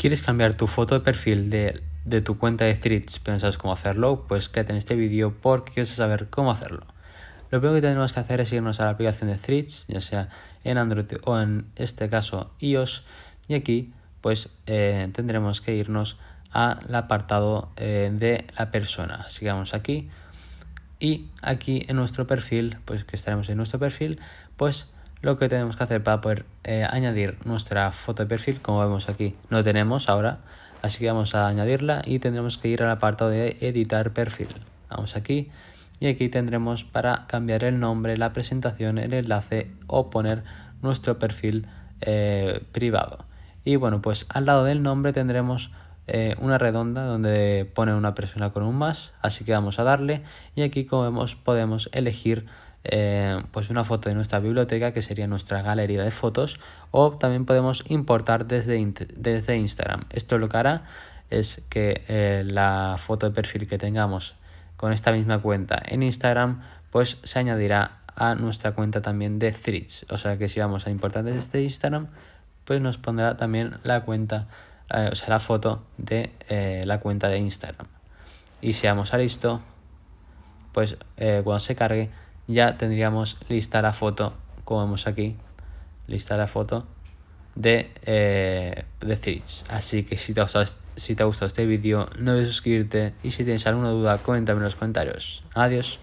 ¿Quieres cambiar tu foto de perfil de, tu cuenta de Threads? ¿Pensas cómo hacerlo? Pues quédate en este vídeo porque quieres saber cómo hacerlo. Lo primero que tenemos que hacer es irnos a la aplicación de Threads, ya sea en Android o en este caso iOS, y aquí pues eh, tendremos que irnos al apartado eh, de la persona. Sigamos aquí y aquí en nuestro perfil, pues que estaremos en nuestro perfil, pues lo que tenemos que hacer para poder eh, añadir nuestra foto de perfil, como vemos aquí, no tenemos ahora, así que vamos a añadirla y tendremos que ir al apartado de editar perfil. Vamos aquí y aquí tendremos para cambiar el nombre, la presentación, el enlace o poner nuestro perfil eh, privado. Y bueno, pues al lado del nombre tendremos eh, una redonda donde pone una persona con un más, así que vamos a darle y aquí como vemos podemos elegir eh, pues una foto de nuestra biblioteca que sería nuestra galería de fotos o también podemos importar desde, desde Instagram. Esto lo que hará es que eh, la foto de perfil que tengamos con esta misma cuenta en Instagram pues se añadirá a nuestra cuenta también de Threads. O sea que si vamos a importar desde Instagram pues nos pondrá también la cuenta, eh, o sea, la foto de la cuenta de Instagram. Y si vamos a listo, pues cuando se cargue, ya tendríamos lista la foto, como vemos aquí, lista la foto de, eh, de Así que si te, ha gustado, si te ha gustado este vídeo, no olvides suscribirte y si tienes alguna duda, coméntame en los comentarios. Adiós.